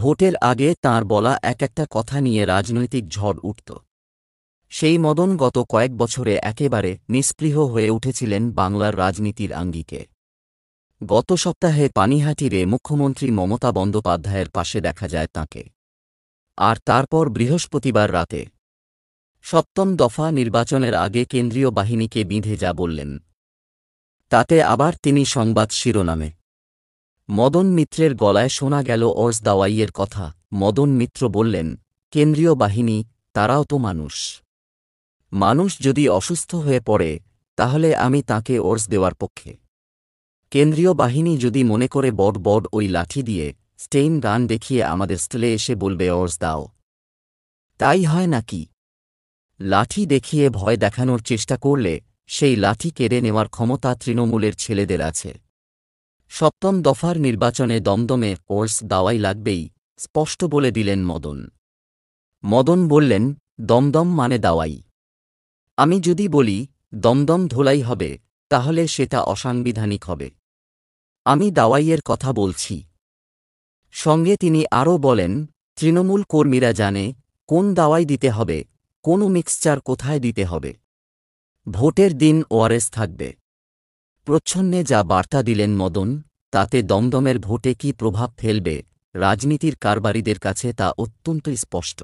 ভোটের আগে তার বলা এক একটা কথা নিয়ে রাজনৈতিক ঝড় উঠত সেই মদন গত কয়েক বছরে একেবারে নিস্পৃহ হয়ে উঠেছিলেন বাংলার রাজনীতির আঙ্গিকে গত সপ্তাহে পানিহাটিরে মুখ্যমন্ত্রী মমতা বন্দ্যোপাধ্যায়ের পাশে দেখা যায় তাঁকে আর তারপর বৃহস্পতিবার রাতে সপ্তম দফা নির্বাচনের আগে কেন্দ্রীয় বাহিনীকে বিঁধে যা বললেন তাতে আবার তিনি সংবাদ শিরোনামে মদন মিত্রের গলায় শোনা গেল অজ দাওয়াইয়ের কথা মদন মিত্র বললেন কেন্দ্রীয় বাহিনী তারাও তো মানুষ মানুষ যদি অসুস্থ হয়ে পড়ে তাহলে আমি তাকে ওর্স দেওয়ার পক্ষে কেন্দ্রীয় বাহিনী যদি মনে করে বড বড ওই লাঠি দিয়ে স্টেইন গান দেখিয়ে আমাদের স্টলে এসে বলবে ওর্স দাও তাই হয় নাকি লাঠি দেখিয়ে ভয় দেখানোর চেষ্টা করলে সেই লাঠি কেড়ে নেওয়ার ক্ষমতা তৃণমূলের ছেলেদের আছে সপ্তম দফার নির্বাচনে দমদমে কোর্স দাওয়াই লাগবেই স্পষ্ট বলে দিলেন মদন মদন বললেন দমদম মানে দাওয়াই আমি যদি বলি দমদম ধোলাই হবে তাহলে সেটা অসাংবিধানিক হবে আমি দাওয়াইয়ের কথা বলছি সঙ্গে তিনি আরও বলেন তৃণমূল কর্মীরা জানে কোন দাওয়াই দিতে হবে কোন মিক্সচার কোথায় দিতে হবে ভোটের দিন ওয়ারেস থাকবে প্রচ্ছন্নে যা বার্তা দিলেন মদন তাতে দমদমের ভোটে কি প্রভাব ফেলবে রাজনীতির কারবারিদের কাছে তা অত্যন্ত স্পষ্ট